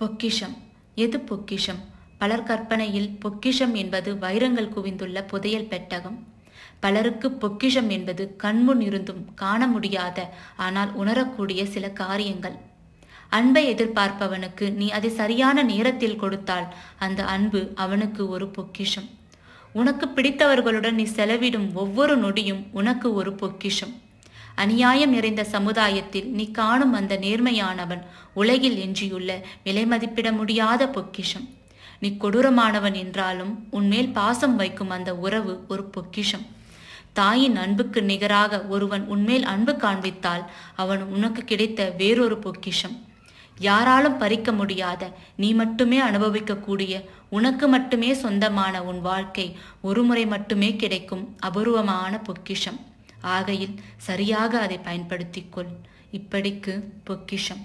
பொக்கிஷம் எது பொக்கிஷம் பலர் கற்பனையில் பொக்கிஷம் என்பது வைரங்கள் குவிந்துள்ள புதையல் பெட்டகம் பலருக்கு பொக்கிஷம் என்பது கண்முன் இருந்தும் காண முடியாத ஆனால் உணரக்கூடிய சில காரியங்கள் அன்பை எதிர்பார்ப்பவனுக்கு நீ அதை சரியான நேரத்தில் கொடுத்தால் அந்த அன்பு அவனுக்கு ஒரு பொக்கிஷம் உனக்கு பிடித்தவர்களுடன் நீ செலவிடும் ஒவ்வொரு நொடியும் உனக்கு ஒரு பொக்கிஷம் அநியாயம் நிறைந்த சமுதாயத்தில் நீ காணும் அந்த நேர்மையானவன் உலகில் எஞ்சியுள்ள விலை மதிப்பிட முடியாத பொக்கிஷம் நீ கொடூரமானவன் என்றாலும் உன்மேல் பாசம் வைக்கும் அந்த உறவு ஒரு பொக்கிஷம் தாயின் அன்புக்கு நிகராக ஒருவன் உன்மேல் அன்பு காண்பித்தால் அவன் உனக்கு கிடைத்த வேறொரு பொக்கிஷம் யாராலும் பறிக்க முடியாத நீ மட்டுமே அனுபவிக்கக்கூடிய உனக்கு மட்டுமே சொந்தமான உன் வாழ்க்கை ஒருமுறை மட்டுமே கிடைக்கும் அபூர்வமான பொக்கிஷம் ஆகையில் சரியாக அதை பயன்படுத்திக்கொள் இப்படிக்கு பொக்கிஷம்